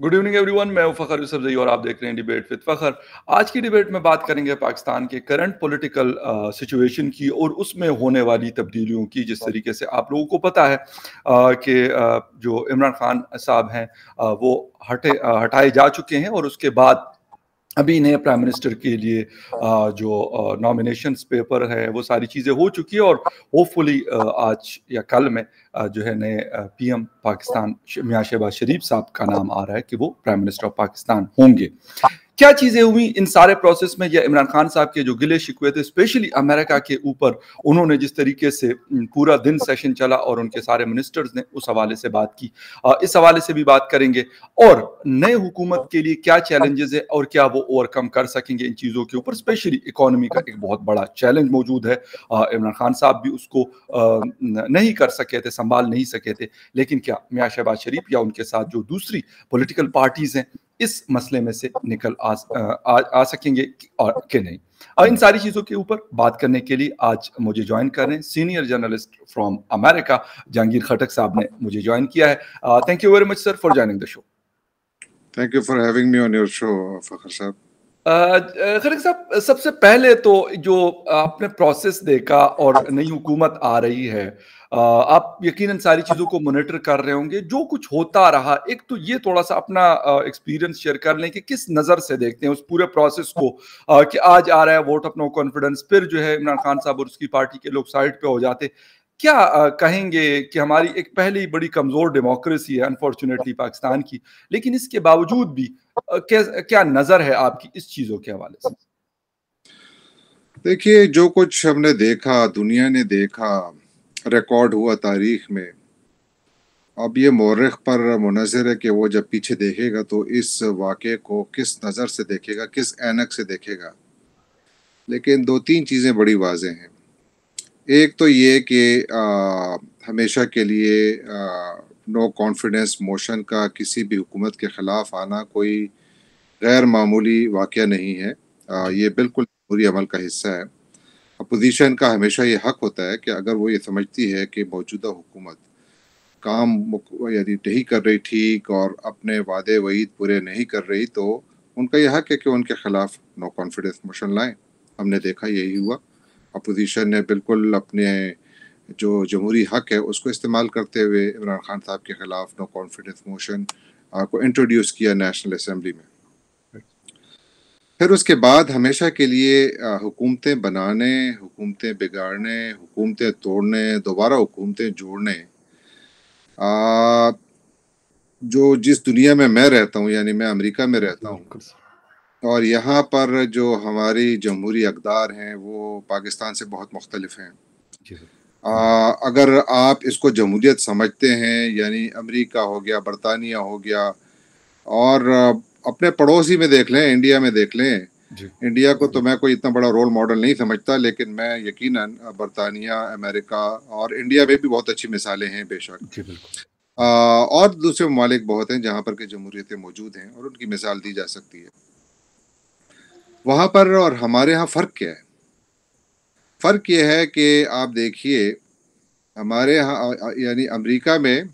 Good evening everyone मैं फखर यूसफ जई और आप देख रहे हैं डिबेट विद फखर आज की डिबेट में बात करेंगे पाकिस्तान के करंट पॉलिटिकल सिचुएशन की और उसमें होने वाली तब्दीलियों की जिस तरीके से आप लोगों को पता है uh, कि uh, जो इमरान खान साहब हैं uh, वो हटे हटाए जा चुके हैं और उसके बाद अभी नए प्राइम मिनिस्टर के लिए जो नॉमिनेशन पेपर है वो सारी चीज़ें हो चुकी है और होपफुली आज या कल में जो है नए पीएम पाकिस्तान मियाँ शहबाज शरीफ साहब का नाम आ रहा है कि वो प्राइम मिनिस्टर ऑफ पाकिस्तान होंगे क्या चीजें हुई इन सारे प्रोसेस में या इमरान खान साहब के जो गिले शिकवे थे स्पेशली अमेरिका के ऊपर उन्होंने जिस तरीके से पूरा दिन सेशन चला और उनके सारे मिनिस्टर्स ने उस हवाले से बात की इस हवाले से भी बात करेंगे और नए हुकूमत के लिए क्या चैलेंजेस है और क्या वो ओवरकम कर सकेंगे इन चीज़ों के ऊपर स्पेशली इकोनॉमी का एक बहुत बड़ा चैलेंज मौजूद है इमरान खान साहब भी उसको नहीं कर सके थे संभाल नहीं सके थे लेकिन क्या मियाँ शहबाज शरीफ या उनके साथ जो दूसरी पोलिटिकल पार्टीज़ हैं इस मसले में से तो निकल आ, तो आ, आ सकेंगे और के नहीं और इन सारी चीज़ों के ऊपर बात करने के लिए आज मुझे ज्वाइन कर रहे हैं senior journalist from America Jahangir Khattak साहब ने मुझे ज्वाइन किया है thank you very much sir for joining the show thank you for having me on your show Fakhar साहब खरीक साहब सबसे पहले तो जो आपने प्रोसेस देखा और हाँ। नई हुकूमत आ रही है आप यकीनन सारी चीज़ों को मोनिटर कर रहे होंगे जो कुछ होता रहा एक तो ये थोड़ा सा अपना एक्सपीरियंस शेयर कर लें कि किस नज़र से देखते हैं उस पूरे प्रोसेस को कि आज आ रहा है वोट ऑफ नो कॉन्फिडेंस फिर जो है इमरान खान साहब और उसकी पार्टी के लोग साइड पे हो जाते क्या कहेंगे कि हमारी एक पहली बड़ी कमज़ोर डेमोक्रेसी है अनफॉर्चुनेटली हाँ। पाकिस्तान की लेकिन इसके बावजूद भी क्या, नजर है आपकी इस चीजों के हवाले से देखिए जो कुछ हमने देखा दुनिया ने देखा रिकॉर्ड हुआ तारीख में अब ये मौरख पर मुनजर है कि वो जब पीछे देखेगा तो इस वाक़े को किस नज़र से देखेगा किस एनक से देखेगा लेकिन दो तीन चीज़ें बड़ी वाजें हैं एक तो ये कि हमेशा के लिए आ, नो कॉन्फिडेंस मोशन का किसी भी हुकूमत के ख़िलाफ़ आना कोई गैर मामूली वाक़ नहीं है आ, ये बिल्कुल पूरी अमल का हिस्सा है अपोजिशन का हमेशा ये हक होता है कि अगर वो ये समझती है कि मौजूदा हुकूमत काम यदि नहीं कर रही ठीक और अपने वादे वहीद पूरे नहीं कर रही तो उनका यह हक है कि उनके ख़िलाफ़ नो कॉन्फिडेंस मोशन लाएं हमने देखा यही हुआ अपोजिशन ने बिल्कुल अपने जो जमहूरी हक है उसको इस्तेमाल करते हुए इमरान खान साहब के खिलाफ नो कॉन्फिडेंस मोशन को इंट्रोड्यूस किया नेशनल असम्बली में फिर उसके बाद हमेशा के लिए हुकूमतें बनाने हुकूमतें बिगाड़ने हुकूमतें तोड़ने दोबारा हुकूमतें जोड़ने जो जिस दुनिया में मैं रहता हूँ यानी मैं अमेरिका में रहता हूँ और यहाँ पर जो हमारी जमहूरी अकदार हैं वो पाकिस्तान से बहुत मुख्तलिफ हैं आ, अगर आप इसको जमहूरियत समझते हैं यानी अमेरिका हो गया बरतानिया हो गया और अपने पड़ोसी में देख लें इंडिया में देख लें इंडिया को तो मैं कोई इतना बड़ा रोल मॉडल नहीं समझता लेकिन मैं यकीनन बरतानिया अमेरिका और इंडिया में भी बहुत अच्छी मिसालें हैं बेशक और दूसरे ममालिक बहुत हैं जहाँ पर कि जमहूरियतें मौजूद हैं और उनकी मिसाल दी जा सकती है वहाँ पर और हमारे यहाँ फ़र्क क्या है फ़र्क ये है कि आप देखिए हमारे यहाँ यानी अमेरिका में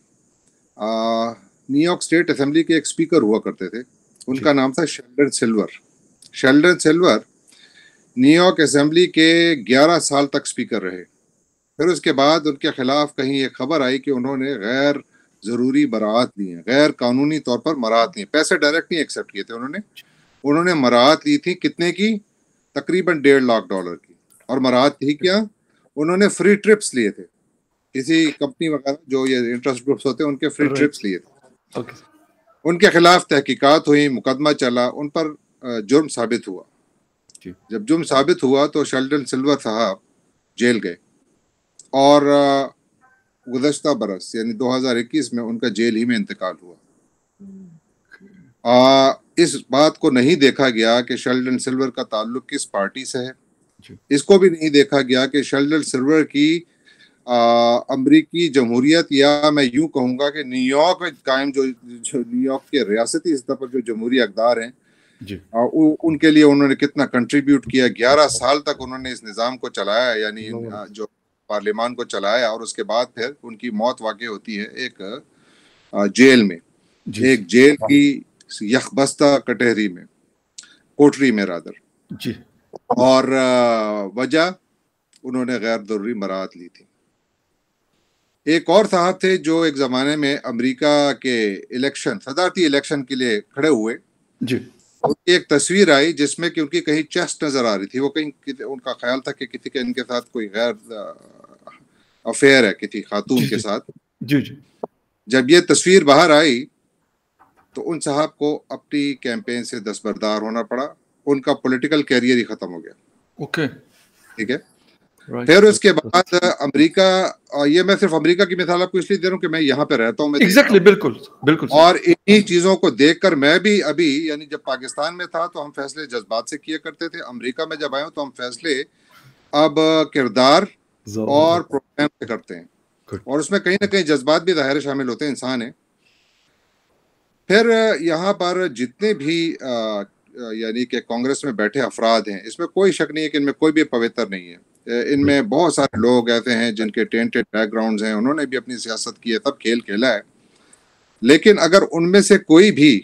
न्यूयॉर्क स्टेट असम्बली के एक स्पीकर हुआ करते थे उनका नाम था Sheldon Silver Sheldon Silver New York assembly के 11 साल तक स्पीकर रहे फिर उसके बाद उनके ख़िलाफ़ कहीं ये खबर आई कि उन्होंने गैर ज़रूरी बरात ली है गैर कानूनी तौर पर मराहत ली पैसे डायरेक्ट नहीं एक्सेप्ट किए थे उन्होंने उन्होंने मराहत ली थी कितने की तकरीबन डेढ़ लाख डॉलर की और मराहत ही अच्छा। क्या उन्होंने फ्री ट्रिप्स लिए थे किसी कंपनी वगैरह जो ये इंटरेस्ट ग्रुप्स होते हैं उनके फ्री ट्रिप्स लिए थे okay. उनके खिलाफ तहकीकात हुई मुकदमा चला उन पर जुर्म साबित हुआ जब जुर्म साबित हुआ तो शेल्डन सिल्वर साहब जेल गए और गुजशत बरस यानी 2021 में उनका जेल ही में इंतकाल हुआ okay. आ, इस बात को नहीं देखा गया कि शेल्डन सिल्वर का ताल्लुक किस पार्टी से है इसको भी नहीं देखा गया कि शेल्डन सिल्वर की अमरीकी जमहूरियत या मैं यूं कहूंगा कि न्यूयॉर्क में कायम जो, जो न्यूयॉर्क के रियासती स्तर पर जो जमहूरी अकदार हैं उनके लिए उन्होंने कितना कंट्रीब्यूट किया ग्यारह साल तक उन्होंने इस निज़ाम को चलाया यानी जो पार्लियामान को चलाया और उसके बाद फिर उनकी मौत वाक़ होती है एक जेल में एक जेल हाँ। की यखबस्ता कटहरी में कोटरी में रादर जी और वजह उन्होंने गैर ज़रूरी मराहत ली थी एक और साहब थे जो एक ज़माने में अमेरिका के इलेक्शन सदारती इलेक्शन के लिए खड़े हुए जी उनकी एक तस्वीर आई जिसमें कि उनकी कहीं चेस्ट नज़र आ रही थी वो कहीं उनका ख्याल था कि किसी के इनके साथ कोई गैर अफेयर है किसी खातून के साथ जी जी जब ये तस्वीर बाहर आई तो उन साहब को अपनी कैंपेन से दस्बरदार होना पड़ा उनका पॉलिटिकल कैरियर ही खत्म हो गया ओके ठीक है right. फिर उसके बाद अमेरिका ये मैं सिर्फ अमेरिका की मिसाल आपको इसलिए दे रहा हूँ कि मैं यहाँ पे रहता हूँ exactly, बिल्कुल बिल्कुल और इन्हीं चीजों को देखकर मैं भी अभी यानी जब पाकिस्तान में था तो हम फैसले जज्बात से किया करते थे अमेरिका में जब आए तो हम फैसले अब किरदार और प्रोग्राम से करते हैं Good. और उसमें कहीं ना कहीं जज्बात भी दाहिर शामिल होते हैं इंसान है फिर यहाँ पर जितने भी यानी कि कांग्रेस में बैठे अफराद हैं इसमें कोई शक नहीं है कि इनमें कोई भी पवित्र नहीं है इनमें बहुत सारे लोग ऐसे हैं जिनके टेंटेड बैकग्राउंड हैं उन्होंने भी अपनी सियासत की है तब खेल खेला है लेकिन अगर उनमें से कोई भी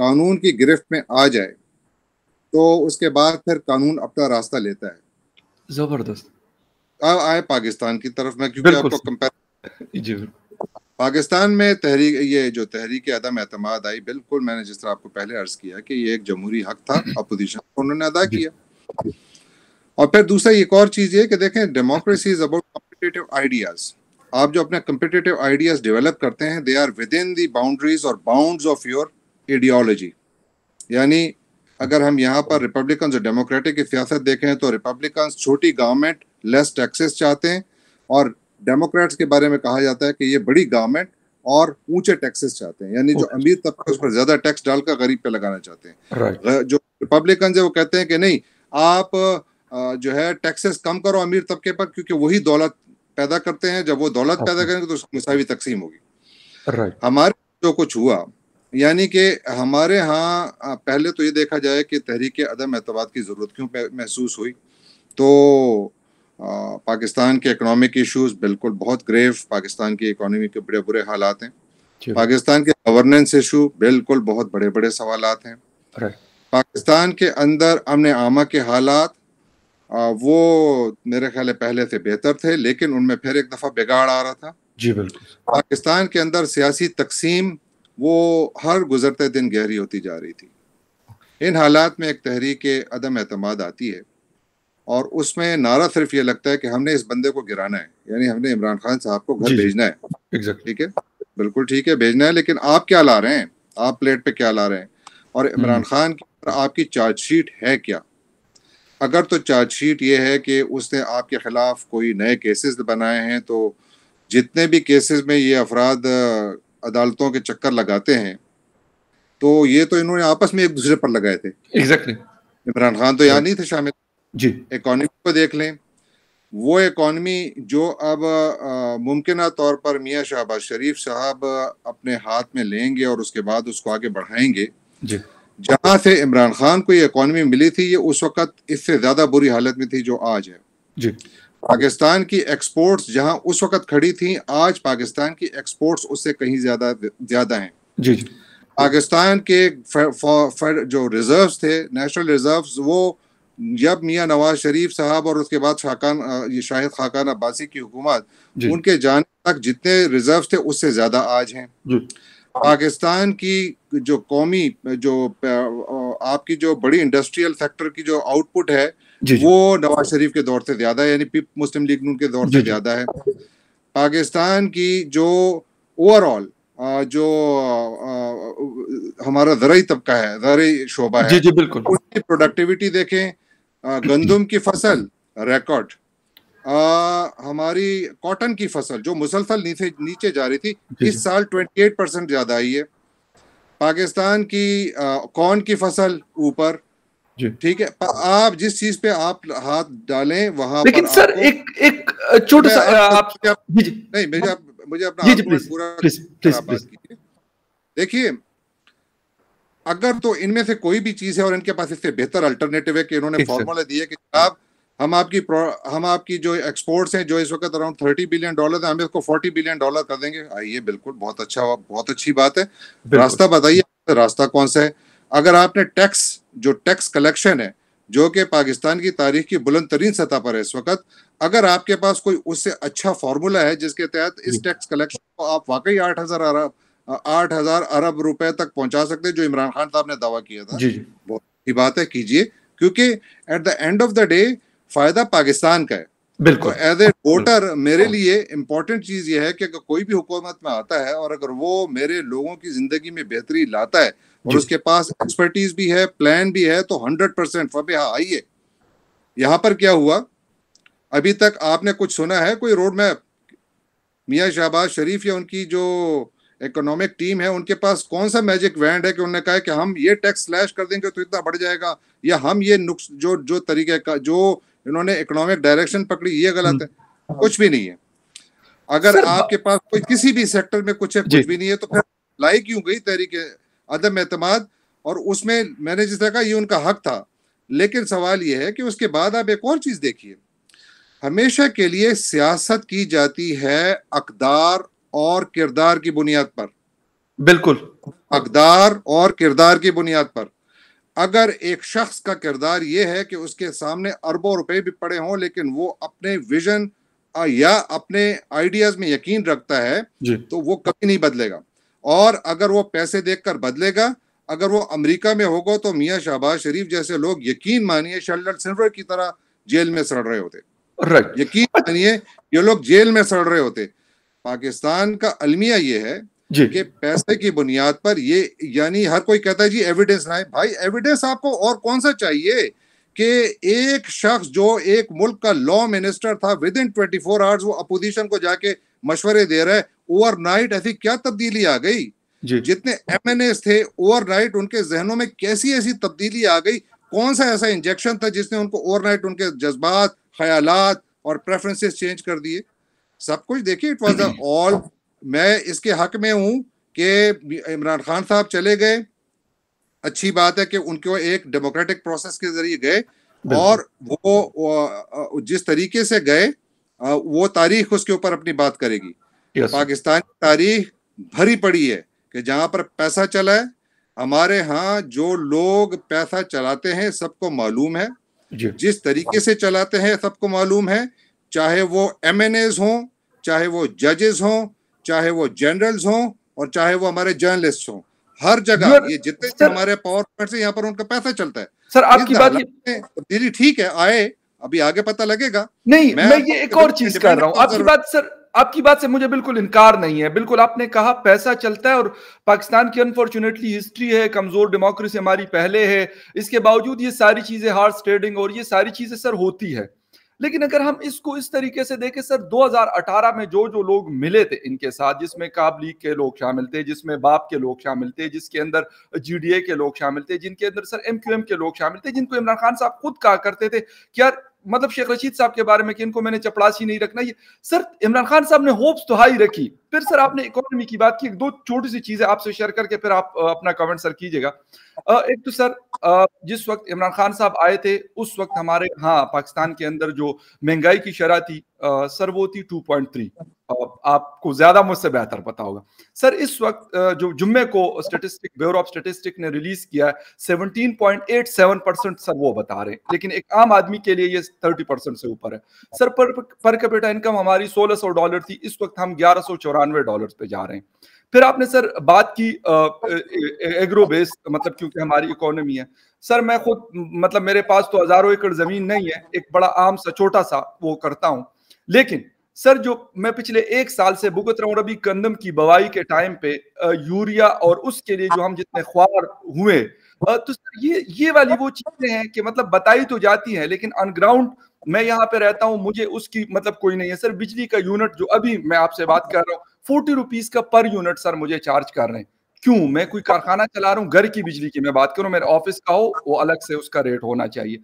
कानून की गिरफ्त में आ जाए तो उसके बाद फिर कानून अपना रास्ता लेता है जबरदस्त आए पाकिस्तान की तरफ में क्योंकि आपको कंपेयर जी पाकिस्तान में तहरीक ये जो तहरीक अदम अहतम आई बिल्कुल मैंने जिस तरह आपको पहले अर्ज किया कि ये एक जमहूरी हक था अपोजिशन को उन्होंने अदा किया और फिर दूसरा एक और चीज़ ये कि देखें डेमोक्रेसी इज अबाउट आइडियाज़ आप जो अपने कम्पिटेटिव आइडियाज़ डेवलप करते हैं they are within the boundaries और बाउंड ऑफ योर आइडियोलॉजी यानी अगर हम यहाँ पर रिपब्लिकन और डेमोक्रेटिक की सियासत देखें तो रिपब्लिकन छोटी गवर्नमेंट लेस टैक्सेस चाहते हैं और डेमोक्रेट्स के बारे में कहा जाता है कि ये बड़ी गवर्नमेंट और ऊंचे टैक्सेस चाहते हैं यानी जो अमीर तबके उस पर ज्यादा टैक्स डालकर गरीब पे लगाना चाहते हैं जो रिपब्लिकन है वो कहते हैं कि नहीं आप जो है टैक्सेस कम करो अमीर तबके पर क्योंकि वही दौलत पैदा करते हैं जब वो दौलत पैदा करेंगे तो उसकी मुसावी तकसीम होगी हमारे जो कुछ हुआ यानी कि हमारे यहाँ पहले तो ये देखा जाए कि तहरीक अदम एतवाद की ज़रूरत क्यों महसूस हुई तो पाकिस्तान के इकोनॉमिक इश्यूज बिल्कुल बहुत ग्रेव पाकिस्तान की इकोनॉमी के बड़े बुरे हालात हैं पाकिस्तान के गवर्नेंस इशू बिल्कुल बहुत बड़े बड़े सवाल हैं पाकिस्तान के अंदर अमन आमा के हालात वो मेरे ख्याल पहले से बेहतर थे लेकिन उनमें फिर एक दफ़ा बिगाड़ आ रहा था जी बिल्कुल पाकिस्तान के अंदर सियासी तकसीम वो हर गुजरते दिन गहरी होती जा रही थी इन हालात में एक तहरीक अदम अतमाद आती है और उसमें नारा सिर्फ ये लगता है कि हमने इस बंदे को गिराना है यानी हमने इमरान खान साहब को घर भेजना है ठीक है बिल्कुल ठीक है भेजना है लेकिन आप क्या ला रहे हैं आप प्लेट पे क्या ला रहे हैं और हम्म। इमरान खान की आपकी चार्जशीट है क्या अगर तो चार्जशीट ये है कि उसने आपके खिलाफ कोई नए केसेस बनाए हैं तो जितने भी केसेस में ये अफराद अदालतों के चक्कर लगाते हैं तो ये तो इन्होंने आपस में एक दूसरे पर लगाए थे एग्जैक्टली exactly. इमरान खान तो यहाँ नहीं थे शामिल जी इकोनॉमी को देख लें वो इकोनॉमी जो अब मुमकिन तौर पर मियाँ शहबाज शरीफ साहब अपने हाथ में लेंगे और उसके बाद उसको आगे बढ़ाएंगे जी जहाँ से इमरान खान को ये इकोनॉमी मिली थी ये उस वक्त इससे ज़्यादा बुरी हालत में थी जो आज है जी पाकिस्तान की एक्सपोर्ट्स जहां उस वक्त खड़ी थी आज पाकिस्तान की एक्सपोर्ट्स उससे कहीं ज़्यादा ज़्यादा हैं जी जी पाकिस्तान के फर, फर, फर, जो रिजर्व्स थे नेशनल रिजर्व्स वो जब मियाँ नवाज शरीफ साहब और उसके बाद खाकान ये शाहिद खाकान अब्बासी की हुकूमत उनके जाने तक जितने रिजर्व थे उससे ज़्यादा आज हैं पाकिस्तान की जो कौमी जो आपकी जो बड़ी इंडस्ट्रियल सेक्टर की जो आउटपुट है जी वो नवाज शरीफ के दौर से ज़्यादा है यानी मुस्लिम लीग नून के दौर से ज़्यादा है पाकिस्तान की जो ओवरऑल जो हमारा जरिए तबका है जरिए शोभा है जी जी बिल्कुल उसकी प्रोडक्टिविटी देखें गंदम की फसल रिकॉर्ड हमारी कॉटन की फसल जो मुसलसल नीचे नीचे जा रही थी इस साल 28 परसेंट ज़्यादा आई है पाकिस्तान की कॉर्न की फसल ऊपर ठीक है आप जिस चीज पे आप हाथ डालें वहां लेकिन पर सर एक एक छोटा सा आप, आप नहीं मुझे आप, मुझे अपना पूरा देखिए अगर तो इनमें से कोई भी चीज है और इनके पास इससे बेहतर अल्टरनेटिव है कि इन्होंने फॉर्मूले दिए कि आप हम आपकी हम आपकी जो एक्सपोर्ट्स हैं जो इस वक्त अराउंड थर्टी बिलियन डॉलर है हम इसको फोर्टी बिलियन डॉलर कर देंगे आइए बिल्कुल बहुत अच्छा बहुत अच्छी बात है रास्ता बताइए रास्ता कौन सा है अगर आपने टैक्स जो टैक्स कलेक्शन है जो कि पाकिस्तान की तारीख की बुलंद तरीन सतह पर है इस वक्त अगर आपके पास कोई उससे अच्छा फॉर्मूला है जिसके तहत इस टैक्स कलेक्शन को आप वाकई आठ हजार अरब आठ हजार अरब रुपए तक पहुंचा सकते जो इमरान खान साहब ने दावा किया था जी बहुत ही बात है कीजिए क्योंकि at the end of the day फायदा पाकिस्तान का है बिल्कुल एज ए वोटर मेरे लिए इम्पोर्टेंट चीज यह है कि अगर कोई भी हुकूमत में आता है और अगर वो मेरे लोगों की जिंदगी में बेहतरी लाता है और उसके पास एक्सपर्टीज भी है प्लान भी है तो हंड्रेड परसेंट फबे हाँ आइए यहाँ पर क्या हुआ अभी तक आपने कुछ सुना है कोई रोड मैप मियाँ शहबाज शरीफ या उनकी जो इकोनॉमिक टीम है उनके पास कौन सा मैजिक वैंड है कि उन्होंने कहा कि हम ये टैक्स स्लैश कर देंगे तो इतना बढ़ जाएगा या हम ये नुक्स जो जो तरीके का जो इन्होंने इकोनॉमिक डायरेक्शन पकड़ी ये गलत है हम्म। कुछ भी नहीं है अगर आपके पास कोई किसी भी सेक्टर में कुछ है कुछ भी नहीं है तो फिर लाई क्यों गई तहरीक अदम एतम और उसमें मैंने जिस तरह कहा ये उनका हक था लेकिन सवाल ये है कि उसके बाद आप एक और चीज़ देखिए हमेशा के लिए सियासत की जाती है अकदार और किरदार की बुनियाद पर बिल्कुल अकदार और किरदार की बुनियाद पर अगर एक शख्स का किरदार ये है कि उसके सामने अरबों रुपए भी पड़े हों लेकिन वो अपने विजन या अपने आइडियाज में यकीन रखता है तो वो कभी नहीं बदलेगा और अगर वो पैसे देखकर बदलेगा अगर वो अमेरिका में होगा तो मियाँ शहबाज शरीफ जैसे लोग यकीन मानिए शल्लर सिल्वर की तरह जेल में सड़ रहे होते यकीन मानिए ये लोग जेल में सड़ रहे होते पाकिस्तान का अलमिया ये है कि पैसे की बुनियाद पर ये यानी हर कोई कहता है जी एविडेंस लाए भाई एविडेंस आपको और कौन सा चाहिए कि एक शख्स जो एक मुल्क का लॉ मिनिस्टर था within twenty four hours वो अपोजिशन को जाके मशवरे दे रहा है नाइट ऐसी क्या तब्दीली आ गई जितने एम एन एस थे ओवर नाइट उनके जहनों में कैसी ऐसी तब्दीली आ गई कौन सा ऐसा इंजेक्शन था जिसने उनको ओवर नाइट उनके जज्बात ख्याल और प्रेफरेंसेस चेंज कर दिए सब कुछ देखिए इट वॉज ऑल मैं इसके हक में हूं कि इमरान खान साहब चले गए अच्छी बात है कि उनको एक डेमोक्रेटिक प्रोसेस के जरिए गए और वो जिस तरीके से गए वो तारीख उसके ऊपर अपनी बात करेगी पाकिस्तान की तारीख भरी पड़ी है कि जहां पर पैसा चला है हमारे यहाँ जो लोग पैसा चलाते हैं सबको मालूम है जिस तरीके से चलाते हैं सबको मालूम है चाहे वो एम एन एज हों चाहे वो जजेस हों चाहे वो जनरल्स हों और चाहे वो हमारे जर्नलिस्ट हों हर जगह ये जितने सर, हमारे पावर पॉइंट यहाँ पर उनका पैसा चलता है सर आपकी बात ठीक है आए अभी आगे पता लगेगा नहीं मैं, मैं ये एक और चीज कर रहा हूँ आपकी बात सर आपकी बात से मुझे बिल्कुल इनकार नहीं है बिल्कुल आपने कहा पैसा चलता है और पाकिस्तान की अनफॉर्चुनेटली हिस्ट्री है कमजोर डेमोक्रेसी हमारी पहले है इसके बावजूद ये सारी चीजें हार्ड ट्रेडिंग और ये सारी चीजें सर होती है लेकिन अगर हम इसको इस तरीके से देखें सर 2018 में जो जो लोग मिले थे इनके साथ जिसमें काब लीग के लोग शामिल थे जिसमें बाप के लोग शामिल थे जिसके अंदर जीडीए के लोग शामिल थे जिनके अंदर सर एमक्यूएम के लोग शामिल थे जिनको इमरान खान साहब खुद कहा करते थे कि यार मतलब शेख रशीद साहब के बारे में कि इनको मैंने चपड़ासी नहीं रखना ये सर इमरान खान साहब ने होप्स तो हाई रखी फिर सर आपने इकोनॉमी की बात की दो छोटी सी चीजें आपसे शेयर करके फिर आप अपना कमेंट सर कीजिएगा एक तो सर जिस वक्त इमरान खान साहब आए थे उस वक्त हमारे हाँ पाकिस्तान के अंदर जो महंगाई की शरह थी सर वो थी टू पॉइंट थ्री आपको ज्यादा मुझसे बेहतर पता होगा सर इस वक्त जो जुम्मे को स्टेटिस्टिक ब्यूरो ऑफ स्टेटिस्टिक ने रिलीज किया है परसेंट सर वो बता रहे हैं लेकिन एक आम आदमी के लिए ये थर्टी परसेंट से ऊपर है सर पर कैपिटा इनकम हमारी 1600 डॉलर थी इस वक्त हम ग्यारह चौरानवे डॉलर पे जा रहे हैं फिर आपने सर बात की एग्रो बेस मतलब क्योंकि हमारी इकोनॉमी है सर मैं खुद मतलब मेरे पास तो हजारों एकड़ जमीन नहीं है एक बड़ा आम सा छोटा सा वो करता हूं लेकिन सर जो मैं पिछले एक साल से भुगत रहा हूँ रबी कंदम की बवाई के टाइम पे यूरिया और उसके लिए जो हम जितने ख्वार हुए तो सर ये ये वाली वो चीजें हैं कि मतलब बताई तो जाती हैं लेकिन अनग्राउंड मैं यहाँ पे रहता हूँ मुझे उसकी मतलब कोई नहीं है सर बिजली का यूनिट जो अभी मैं आपसे बात कर रहा हूँ फोर्टी रुपीज का पर यूनिट सर मुझे चार्ज कर रहे हैं क्यों मैं कोई कारखाना चला रहा हूँ घर की बिजली की मैं बात करूँ मेरे ऑफिस का हो वो अलग से उसका रेट होना चाहिए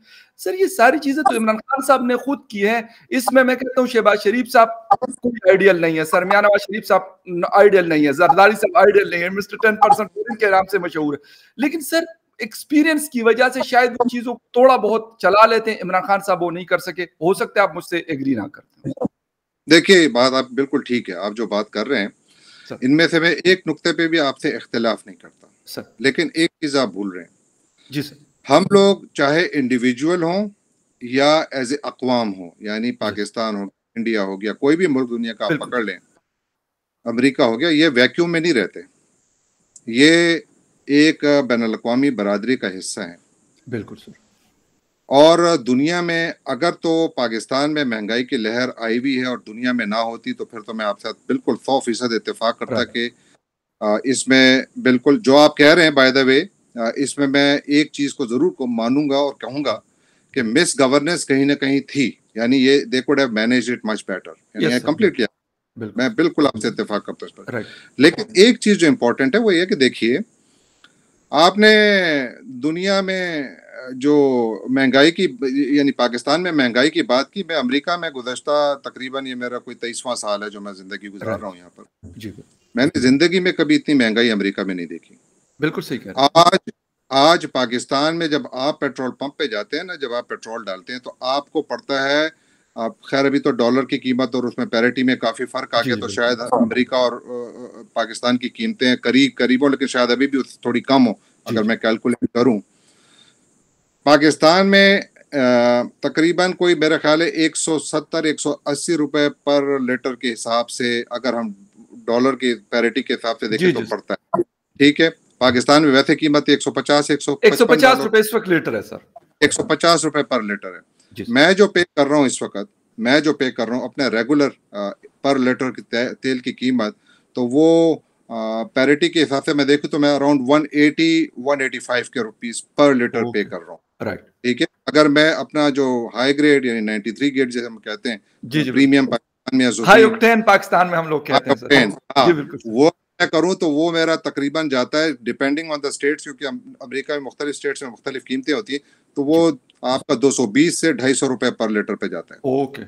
सर ये सारी चीजें तो इमरान खान साहब ने खुद की है इसमें मैं कहता हूँ शहबाज शरीफ साहब कोई आइडियल नहीं है सर मियाँ नवाज शरीफ साहब आइडियल नहीं है जरदारी साहब आइडियल नहीं है मिस्टर टेन परसेंट के नाम से मशहूर है लेकिन सर एक्सपीरियंस की वजह से शायद उन चीजों को थोड़ा बहुत चला लेते हैं इमरान खान साहब वो नहीं कर सके हो सकता है आप मुझसे एग्री ना करते देखिए बात आप बिल्कुल ठीक है आप जो बात कर रहे हैं इनमें से मैं एक नुकते पे भी आपसे इख्तलाफ नहीं करता सर लेकिन एक चीज आप भूल रहे हैं जी सर हम लोग चाहे इंडिविजुअल हों या एज ए अकवाम हो यानी पाकिस्तान हो इंडिया हो गया कोई भी मुल्क दुनिया का आप पकड़ लें अमेरिका हो गया ये वैक्यूम में नहीं रहते ये एक बैन अवी बरदरी का हिस्सा है बिल्कुल सर और दुनिया में अगर तो पाकिस्तान में महंगाई की लहर आई हुई है और दुनिया में ना होती तो फिर तो मैं आपसे बिल्कुल सौ फीसद इतफाक़ करता कि इसमें बिल्कुल जो आप कह रहे हैं बाय द वे इसमें मैं एक चीज़ को ज़रूर को मानूंगा और कहूंगा कि मिस गवर्नेंस कहीं ना कहीं थी यानी ये they could have manage it much better यानी किया मैं बिल्कुल आपसे इतफाक़ करता हूँ लेकिन एक चीज़ जो इम्पोर्टेंट है वो ये कि देखिए आपने दुनिया में जो महंगाई की यानी पाकिस्तान में महंगाई की बात की मैं अमेरिका में गुजशत तकरीबन ये मेरा कोई तेईसवां साल है जो मैं ज़िंदगी गुजार रहा हूँ यहाँ पर जी मैंने ज़िंदगी में कभी इतनी महंगाई अमेरिका में नहीं देखी बिल्कुल सही कह आज आज पाकिस्तान में जब आप पेट्रोल पंप पे जाते हैं ना जब आप पेट्रोल डालते हैं तो आपको पड़ता है अब खैर अभी तो डॉलर की कीमत और उसमें पैरिटी में काफ़ी फ़र्क आ गया तो शायद अमेरिका और पाकिस्तान की कीमतें करीब करीब हो लेकिन शायद अभी भी थोड़ी कम हो अगर मैं कैलकुलेट करूं पाकिस्तान में तकरीबन कोई मेरा ख्याल है 170 180 रुपए पर लीटर के हिसाब से अगर हम डॉलर की पैरिटी के हिसाब से देखें तो पड़ता है ठीक है पाकिस्तान में वैसे कीमत एक एक सौ पचास रुपए इस वक्त लीटर है सर एक सौ पचास रुपए पर लीटर है मैं जो पे कर रहा हूँ इस वक्त मैं जो पे कर रहा हूँ अपने रेगुलर पर लीटर की ते, तेल की कीमत तो वो पैरिटी के हिसाब से मैं देखूँ तो मैं अराउंड 180 185 के रुपीस पर लीटर पे कर रहा हूँ राइट ठीक है अगर मैं अपना जो हाई ग्रेड यानी 93 ग्रेड जैसे हम कहते हैं जी जी प्रीमियम पाकिस्तान में हाई ऑक्टेन पाकिस्तान में हम लोग कहते हैं हाँ, वो मैं करूँ तो वो मेरा तकरीबन जाता है डिपेंडिंग ऑन द स्टेट्स क्योंकि अमेरिका में मुख्तलिफ स्टेट्स में मुख्तलिफ कीमतें होती हैं तो वो आपका 220 से ढाई सौ रुपए पर लीटर पे जाता है ओके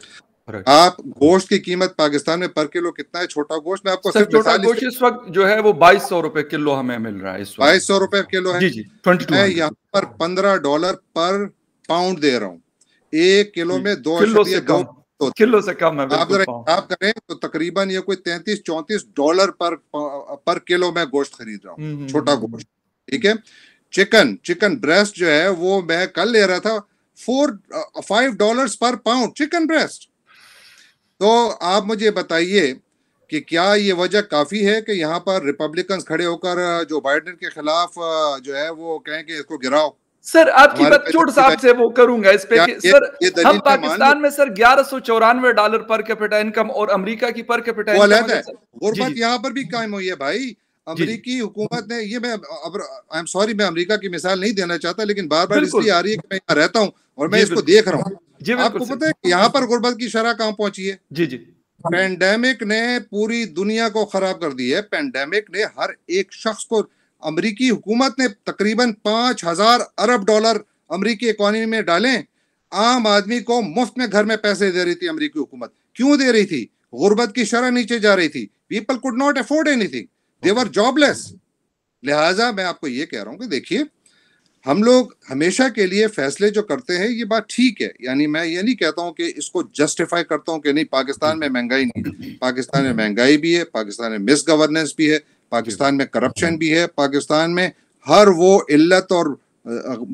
आप गोश्त की कीमत पाकिस्तान में पर किलो कितना है छोटा गोश्त मैं आपको सिर्फ छोटा गोश्त इस वक्त जो है वो बाईस सौ रुपए किलो हमें मिल रहा है इस बाईस सौ रुपए किलो है जी जी मैं यहाँ पर पंद्रह डॉलर पर पाउंड दे रहा हूँ एक किलो में दो किलो से कम तो किलो से कम है आप आप करें तो तकरीबन ये कोई तैतीस चौंतीस डॉलर पर पर किलो में गोश्त खरीद रहा हूँ हम्म, हम्म, छोटा हम्म, गोश्त ठीक है चिकन चिकन ब्रेस्ट जो है वो मैं कल ले रहा था four five dollar per pound chicken breast तो आप मुझे बताइए कि क्या ये वजह काफ़ी है कि यहाँ पर रिपब्लिकन खड़े होकर uh, जो बाइडन के खिलाफ uh, जो है वो कहें कि इसको गिराओ सर आपकी बात छोटे साहब से वो करूंगा इस पे कि, सर हम पाकिस्तान में सर ग्यारह सौ चौरानवे डॉलर पर कैपिटा इनकम और अमेरिका की पर कैपिटा इनकम यहाँ पर भी कायम हुई है भाई अमरीकी हुकूमत ने ये मैं आई एम सॉरी मैं अमरीका की मिसाल नहीं देना चाहता लेकिन बार बार इसलिए आ रही है कि मैं यहाँ रहता हूँ और मैं इसको देख रहा हूँ आपको पता है यहाँ पर गुर्बत की शराह कहाँ पहुंची है जी जी पेंडेमिक ने पूरी दुनिया को खराब कर दी है पेंडेमिक ने हर एक शख्स को अमरीकी हुकूमत ने तकरीबन पांच हजार अरब डॉलर अमरीकी इकोनॉमी में डाले आम आदमी को मुफ्त में घर में पैसे दे रही थी अमरीकी हुकूमत क्यों दे रही थी गुर्बत की शरह नीचे जा रही थी people could not afford anything they were jobless लिहाजा मैं आपको ये कह रहा हूँ कि देखिए हम लोग हमेशा के लिए फैसले जो करते हैं ये बात ठीक है यानी मैं ये नहीं कहता हूँ कि इसको जस्टिफाई करता हूँ कि नहीं पाकिस्तान में महंगाई नहीं पाकिस्तान में महंगाई भी है पाकिस्तान में मिस गवर्नेंस भी है पाकिस्तान में करप्शन भी है पाकिस्तान में हर वो इल्लत और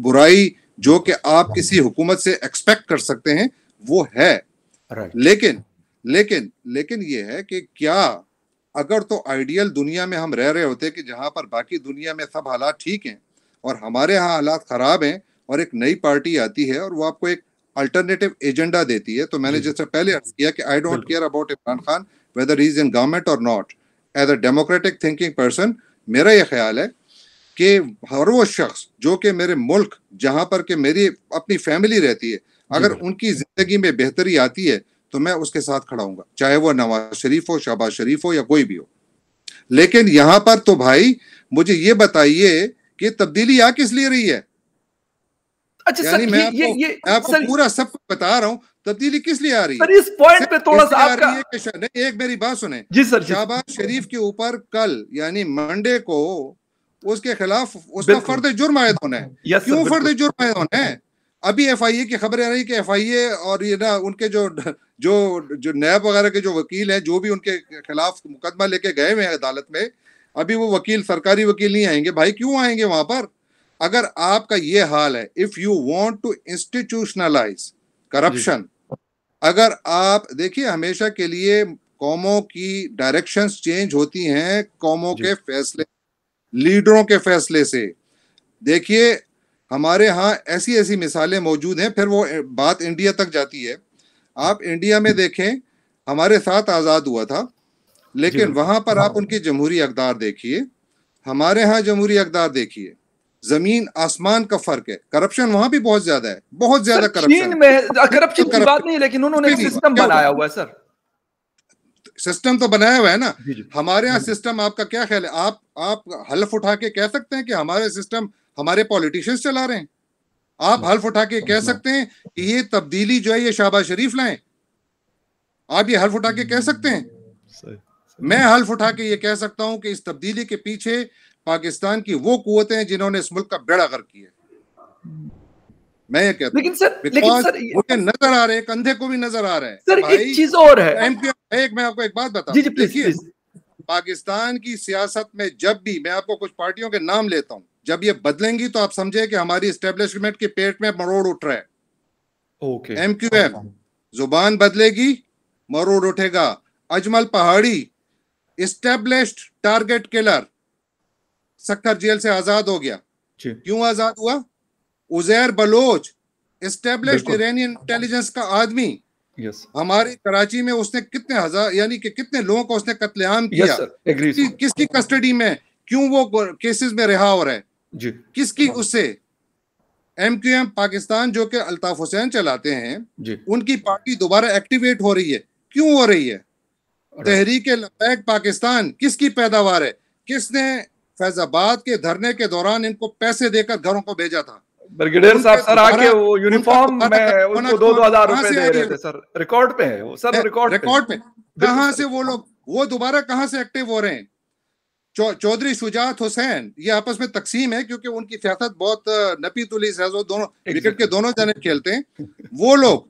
बुराई जो कि आप किसी हुकूमत से एक्सपेक्ट कर सकते हैं वो है लेकिन लेकिन लेकिन ये है कि क्या अगर तो आइडियल दुनिया में हम रह रहे होते कि जहाँ पर बाकी दुनिया में सब हालात ठीक हैं और हमारे यहाँ हालात ख़राब हैं और एक नई पार्टी आती है और वो आपको एक अल्टरनेटिव एजेंडा देती है तो मैंने जैसे पहले अर्ज किया कि I don't care about Imran Khan whether is in government और not as a democratic thinking person मेरा यह ख्याल है कि हर वो शख्स जो कि मेरे मुल्क जहाँ पर कि मेरी अपनी फैमिली रहती है अगर उनकी ज़िंदगी में बेहतरी आती है तो मैं उसके साथ खड़ा हूँ चाहे वो नवाज शरीफ हो शहबाज शरीफ हो या कोई भी हो लेकिन यहां पर तो भाई मुझे ये बताइए कि तब्दीली आ किस लिए रही है अच्छा सर, मैं ये, आपको, ये, ये, आपको सर, पूरा सब बता रहा हूं तब्दीली किस लिए आ रही है इस पॉइंट पे थोड़ा सा आपका नहीं एक मेरी बात सुने जी सर शाहबाज शरीफ के ऊपर कल यानी मंडे को उसके खिलाफ उसका फर्द जुर्म आयद होना है क्यों फर्द जुर्म आयद होना है अभी एफ आई ए की खबरें आ रही कि एफ आई ए और ये ना उनके जो जो जो नैब वगैरह के जो वकील हैं जो भी उनके खिलाफ मुकदमा लेके गए हुए हैं अदालत में अभी वो वकील सरकारी वकील नहीं आएंगे भाई क्यों आएंगे वहां पर अगर आपका ये हाल है if you want to institutionalize corruption अगर आप देखिए हमेशा के लिए कौमों की डायरेक्शंस चेंज होती हैं कौमों के फैसले लीडरों के फैसले से देखिए हमारे यहाँ ऐसी ऐसी मिसालें मौजूद हैं फिर वो बात इंडिया तक जाती है आप इंडिया में देखें हमारे साथ आज़ाद हुआ था लेकिन वहाँ पर आप हाँ। उनकी जमहूरी अकदार देखिए हमारे यहाँ जमहूरी अकदार देखिए जमीन आसमान का फर्क है करप्शन वहां भी बहुत ज्यादा है बहुत ज्यादा करप्शन में करप्शन तो की बात नहीं लेकिन उन्होंने सिस्टम बनाया हुआ है सर सिस्टम तो बनाया हुआ है ना हमारे यहाँ सिस्टम आपका क्या ख्याल है आप आप हलफ उठा के कह सकते हैं कि हमारे सिस्टम हमारे पॉलिटिशियंस चला रहे हैं आप हल्फ उठा के कह सकते हैं कि ये तब्दीली जो है ये शाहबाज शरीफ लाए आप ये हल्फ उठा के कह सकते हैं मैं हल्फ उठा के ये कह सकता हूं कि इस तब्दीली के पीछे पाकिस्तान की वो कुतें हैं जिन्होंने इस मुल्क का बेड़ा गर्क किया मैं ये कहता लेकिन सर लेकिन सर मुझे नजर आ रहे हैं कंधे को भी नजर आ रहा है सर एक चीज और है एक मैं आपको एक बात बता पाकिस्तान की सियासत में जब भी मैं आपको कुछ पार्टियों के नाम लेता हूँ जब ये बदलेंगी तो आप समझे कि हमारी स्टेब्लिशमेंट के पेट में मरोड़ उठ रहा है ओके एम क्यू एम जुबान बदलेगी मरोड़ उठेगा Ajmal Pahari established target killer Sukkur jail से आजाद हो गया क्यों आजाद हुआ Uzair Baloch establish Iranian intelligence का आदमी yes. हमारी कराची में उसने कितने हजार यानी कि कितने लोगों को उसने कत्लेआम किया yes, किसकी कस्टडी में क्यों वो केसेस में रिहा हो रहा है जी किसकी उससे एम क्यू एम पाकिस्तान जो कि अल्ताफ हुसैन चलाते हैं जी उनकी पार्टी दोबारा एक्टिवेट हो रही है क्यों हो रही है तहरीक लबैक पाकिस्तान किसकी पैदावार है किसने फैजाबाद के धरने के दौरान इनको पैसे देकर घरों को भेजा था ब्रिगेडियर साहब सर आके वो यूनिफॉर्म में उनको दो दो हजार रुपए दे रहे थे सर रिकॉर्ड पे है वो सर रिकॉर्ड रिकॉर्ड पे कहाँ से वो लोग वो दोबारा कहाँ से एक्टिव हो रहे हैं चौधरी सुजात हुसैन ये आपस में तकसीम है क्योंकि उनकी सियासत बहुत नपी सियासत दोनों exactly. विकेट के दोनों जाने खेलते हैं वो लोग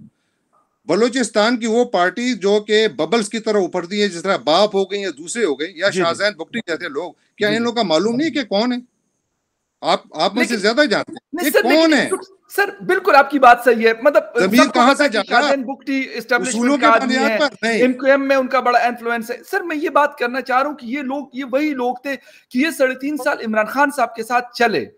बलूचिस्तान की वो पार्टी जो कि बबल्स की तरह उभरती है जिस तरह बाप हो गई या दूसरे हो गए या शाहजैन भुगटी जैसे लोग क्या इन लोगों का मालूम नहीं कि कौन है आप आप मुझसे ज्यादा जानते हैं कौन है सर बिल्कुल आपकी बात सही है मतलब जमीन कहां से जा रहा है एमक्यूएम में उनका बड़ा इन्फ्लुएंस है सर मैं ये बात करना चाह रहा हूँ कि ये लोग ये वही लोग थे कि ये साढ़े तीन साल इमरान खान साहब के साथ चले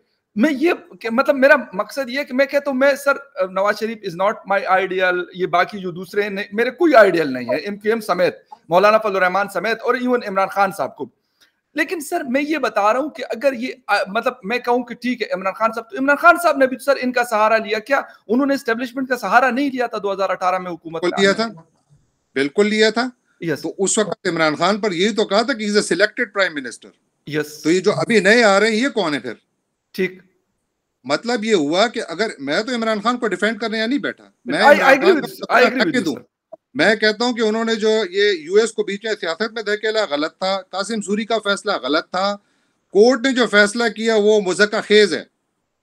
मैं ये मतलब मेरा मकसद ये कि मैं कहता हूँ मैं sir Nawaz Sharif is not my ideal ये बाकी जो दूसरे मेरे कोई आइडियल नहीं है एमक्यूएम समेत मौलाना फजल रहमान समेत और इवन इमरान खान साहब को लेकिन सर मैं ये बता रहा हूं कि अगर ये आ, मतलब मैं कहूं कि ठीक है इमरान खान साहब तो इमरान खान साहब ने भी सर इनका सहारा लिया क्या उन्होंने स्टेब्लिशमेंट का सहारा नहीं लिया था 2018 में हुकूमत लिया था बिल्कुल लिया था यस तो उस वक्त इमरान खान पर यही तो कहा था कि is a selected prime minister yes तो ये जो अभी नए आ रहे हैं ये कौन है फिर ठीक मतलब ये हुआ कि अगर मैं तो इमरान खान को डिफेंड करने या नहीं बैठा मैं आई आई आई with, मैं कहता हूं कि उन्होंने जो ये यूएस को बीच में सियासत में धकेला गलत था कासिम सूरी का फैसला गलत था कोर्ट ने जो फैसला किया वो मुजक्का खेज है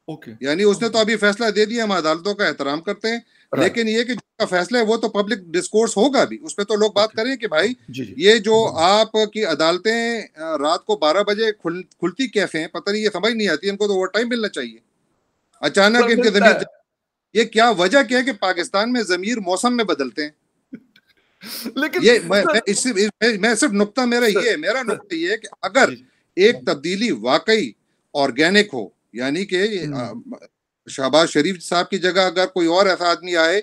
ओके okay. यानी उसने तो अभी फैसला दे दिया हम अदालतों का एहतराम करते हैं लेकिन ये कि जिसका फैसला है वो तो पब्लिक डिस्कोर्स होगा भी उस पर तो लोग बात करें कि भाई जी जी। ये जो आपकी अदालतें रात को 12 बजे खुल, खुलती कैसे हैं पता नहीं ये समझ नहीं आती इनको तो ओवर टाइम मिलना चाहिए अचानक इनके जमीर ये क्या वजह क्या है कि पाकिस्तान में जमीर मौसम में बदलते हैं लेकिन ये मैं, मैं इसी मैं मैं सिर्फ नुकता मेरा ये है मेरा नुकता ये है कि अगर एक तब्दीली वाकई ऑर्गेनिक हो यानी कि हम्म। शहबाज शरीफ साहब की जगह अगर कोई और ऐसा आदमी आए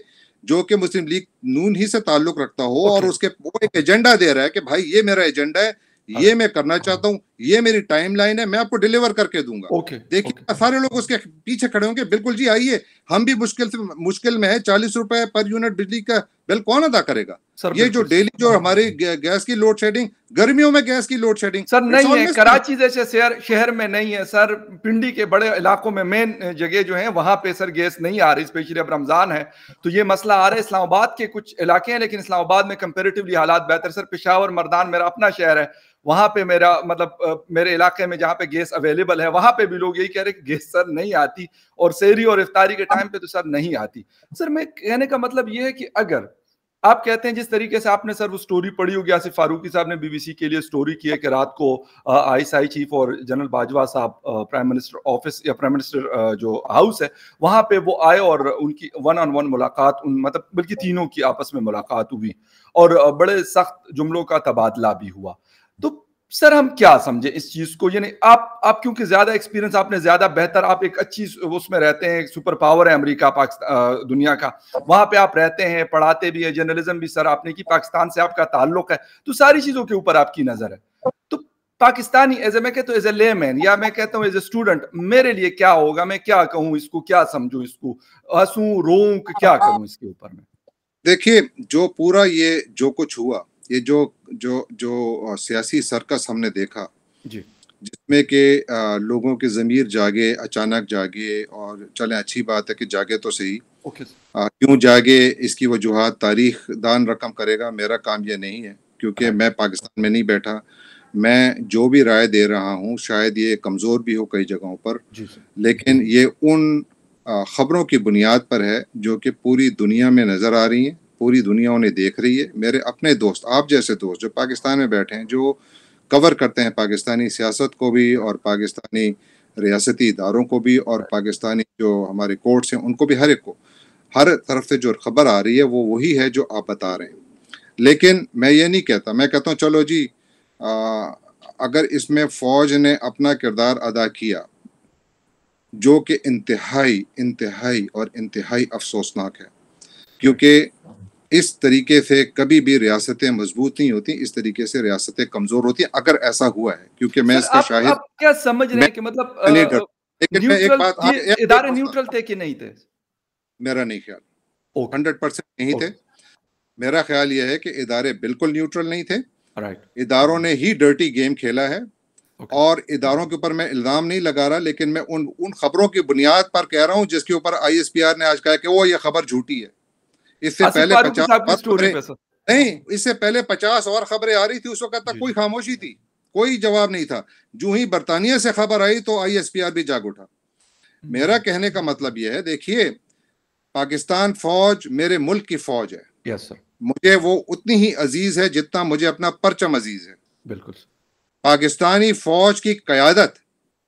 जो कि मुस्लिम लीग नून ही से ताल्लुक रखता हो और उसके वो एक एजेंडा दे रहा है कि भाई ये मेरा एजेंडा है हाँ। ये मैं करना चाहता हूँ ये मेरी टाइमलाइन है मैं आपको डिलीवर करके दूंगा देखिए सारे लोग उसके पीछे खड़े होंगे बिल्कुल जी आइए हम भी मुश्किल से मुश्किल में है चालीस रुपए पर यूनिट बिजली का बिल कौन अदा करेगा सर ये जो डेली जो हमारी गैस की लोड शेडिंग गर्मियों में गैस की लोड शेडिंग सर नहीं है कराची जैसे शहर शहर में नहीं है सर पिंडी के बड़े इलाकों में मेन जगह जो है वहां पे सर गैस नहीं आ रही स्पेशली अब रमजान है तो ये मसला आ रहा है इस्लामाबाद के कुछ इलाके हैं लेकिन इस्लामाबाद में कंपेरेटिवली हालात बेहतर सर पिशावर मरदान मेरा अपना शहर है वहाँ पे मेरा मतलब मेरे इलाके में जहाँ पे गैस अवेलेबल है वहाँ पे भी लोग यही कह रहे कि गैस सर नहीं आती और शहरी और इफ्तारी के टाइम पे तो सर नहीं आती सर मैं कहने का मतलब ये है कि अगर आप कहते हैं जिस तरीके से आपने सर वो स्टोरी पढ़ी होगी आसिफ फारूकी साहब ने बीबीसी के लिए स्टोरी की है कि रात को आईएसआई चीफ और जनरल बाजवा साहब प्राइम मिनिस्टर ऑफिस या प्राइम मिनिस्टर जो हाउस है वहां पे वो आए और उनकी वन ऑन वन मुलाकात उन मतलब बल्कि तीनों की आपस में मुलाकात हुई और बड़े सख्त जुमलों का तबादला भी हुआ तो सर हम क्या समझे इस चीज को यानी आप आप क्योंकि ज्यादा एक्सपीरियंस आपने ज्यादा बेहतर आप एक अच्छी उसमें रहते हैं सुपर पावर है अमेरिका पाकिस्तान दुनिया का वहां पे आप रहते हैं पढ़ाते भी है जर्नलिज्म भी सर आपने की पाकिस्तान से आपका ताल्लुक है तो सारी चीजों के ऊपर आपकी नजर है तो पाकिस्तानी एज ए मैं कहता हूँ एज ए ले मैन या मैं कहता हूँ एज ए स्टूडेंट मेरे लिए क्या होगा मैं क्या कहूँ इसको क्या समझू इसको हंसू रो क्या कहूँ इसके ऊपर में देखिए जो पूरा ये जो कुछ हुआ ये जो जो जो सियासी सर्कस हमने देखा जी जिसमें के लोगों के ज़मीर जागे अचानक जागे और चले अच्छी बात है कि जागे तो सही क्यों जागे इसकी वजूहत तारीख दान रकम करेगा मेरा काम यह नहीं है क्योंकि हाँ। मैं पाकिस्तान में नहीं बैठा मैं जो भी राय दे रहा हूँ शायद ये कमज़ोर भी हो कई जगहों पर लेकिन ये उन खबरों की बुनियाद पर है जो कि पूरी दुनिया में नज़र आ रही हैं पूरी दुनिया उन्हें देख रही है मेरे अपने दोस्त आप जैसे दोस्त जो पाकिस्तान में बैठे हैं जो कवर करते हैं पाकिस्तानी सियासत को भी और पाकिस्तानी रियासती इदारों को भी और पाकिस्तानी जो हमारे कोर्ट्स हैं उनको भी हर एक को हर तरफ से जो खबर आ रही है वो वही है जो आप बता रहे हैं लेकिन मैं ये नहीं कहता मैं कहता हूँ चलो जी आ, अगर इसमें फौज ने अपना किरदार अदा किया जो कि इंतहाई इंतहाई और इंतहाई अफसोसनाक है क्योंकि इस तरीके से कभी भी रियासतें मजबूत नहीं होती इस तरीके से रियासतें कमजोर होती है अगर ऐसा हुआ है क्योंकि मैं इसका शाहिद क्या समझ रहे हैं कि मतलब लेकिन मैं एक बात हाँ, इदारे न्यूट्रल थे कि नहीं थे मेरा नहीं ख्याल हंड्रेड परसेंट नहीं थे मेरा ख्याल यह है कि इदारे बिल्कुल न्यूट्रल नहीं थे इधारों ने ही डर्टी गेम खेला है okay. और इदारों के ऊपर मैं इल्ज़ाम नहीं लगा रहा लेकिन मैं उन उन खबरों की बुनियाद पर कह रहा हूँ जिसके ऊपर आई एस पी आर ने आज कहा कि वो ये खबर झूठी है इससे पहले पचास नहीं इससे पहले पचास और खबरें आ रही थी उस वक्त तक कोई खामोशी थी कोई जवाब नहीं था जो ही बरतानिया से खबर आई तो आईएसपीआर भी जाग उठा हम्म। मेरा कहने का मतलब यह है देखिए पाकिस्तान फौज मेरे मुल्क की फौज है यस सर मुझे वो उतनी ही अजीज है जितना मुझे अपना परचम अजीज है बिल्कुल पाकिस्तानी फौज की क्यादत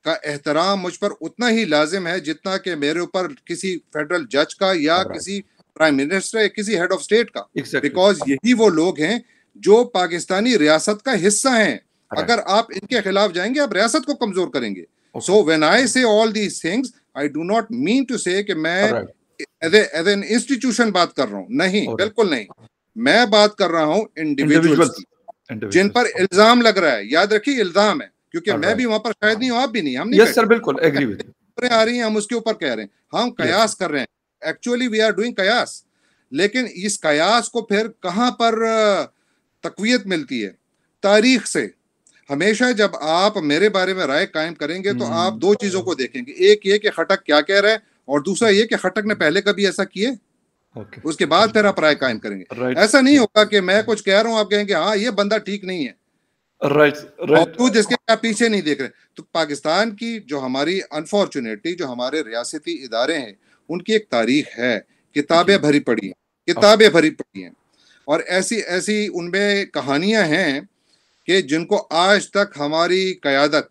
का एहतराम मुझ पर उतना ही लाजिम है जितना कि मेरे ऊपर किसी फेडरल जज का या किसी प्राइम मिनिस्टर या किसी हेड ऑफ स्टेट का बिकॉज exactly. यही वो लोग हैं जो पाकिस्तानी रियासत का हिस्सा हैं right. अगर आप इनके खिलाफ जाएंगे आप रियासत को कमजोर करेंगे सो when I say all these things I do not mean to say कि मैं एज एन इंस्टीट्यूशन बात कर रहा हूँ नहीं right. बिल्कुल नहीं मैं बात कर रहा हूँ इंडिविजुअल जिन पर इल्जाम लग रहा है याद रखिए इल्जाम है क्योंकि right. मैं भी वहां पर शायद नहीं हूँ आप भी नहीं हम नहीं सर बिल्कुल आ रही है हम उसके ऊपर कह रहे हैं हम कयास कर रहे हैं एक्चुअली वी आर डूइंग कयास लेकिन इस कयास को फिर कहाँ पर तकवीत मिलती है तारीख से हमेशा जब आप मेरे बारे में राय कायम करेंगे तो आप हम्म। दो चीजों को देखेंगे एक ये कि खटक क्या कह रहा है और दूसरा ये कि खटक ने पहले कभी ऐसा किए okay. उसके बाद फिर आप राय कायम करेंगे right. ऐसा नहीं होगा कि मैं कुछ कह रहा हूं आप कहेंगे हाँ ये बंदा ठीक नहीं है राइट राइट तू जिसके आप पीछे नहीं देख रहे तो पाकिस्तान की जो हमारी अनफॉर्चुनेटली जो हमारे रियासती इदारे हैं उनकी एक तारीख है किताबें भरी पड़ी हैं किताबें भरी पड़ी हैं और ऐसी ऐसी उनमें कहानियां हैं कि जिनको आज तक हमारी कयादत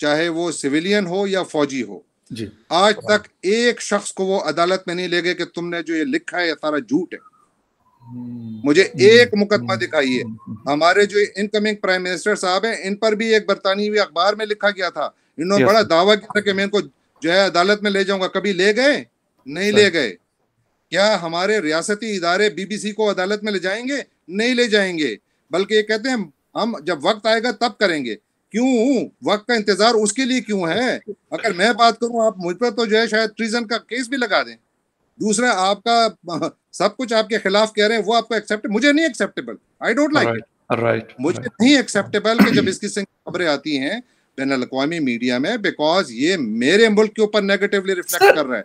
चाहे वो सिविलियन हो या फौजी हो जी आज तक एक शख्स को वो अदालत में नहीं ले गए कि तुमने जो ये लिखा है ये सारा झूठ है हम्म। मुझे एक मुकदमा हम्म। दिखाइए हम्म। हमारे जो इनकमिंग प्राइम मिनिस्टर साहब हैं इन पर भी एक बरतानवी अखबार में लिखा गया था इन्होंने बड़ा दावा किया था कि मैं इनको जो है अदालत में ले जाऊंगा कभी ले गए नहीं ले गए क्या हमारे रियासती इदारे बीबीसी को अदालत में ले जाएंगे नहीं ले जाएंगे बल्कि ये कहते हैं हम जब वक्त आएगा तब करेंगे क्यों वक्त का इंतजार उसके लिए क्यों है अगर मैं बात करूं आप मुझ पर तो जो है शायद ट्रीजन का केस भी लगा दें दूसरा आपका सब कुछ आपके खिलाफ कह रहे हैं वो आपको एक्सेप्ट मुझे नहीं acceptable I don't like right मुझे नहीं एक्सेप्टेबल कि जब इसकी खबरें आती हैं बैन अवी मीडिया में बिकॉज ये मेरे मुल्क के ऊपर नेगेटिवली रिफ्लेक्ट कर रहा है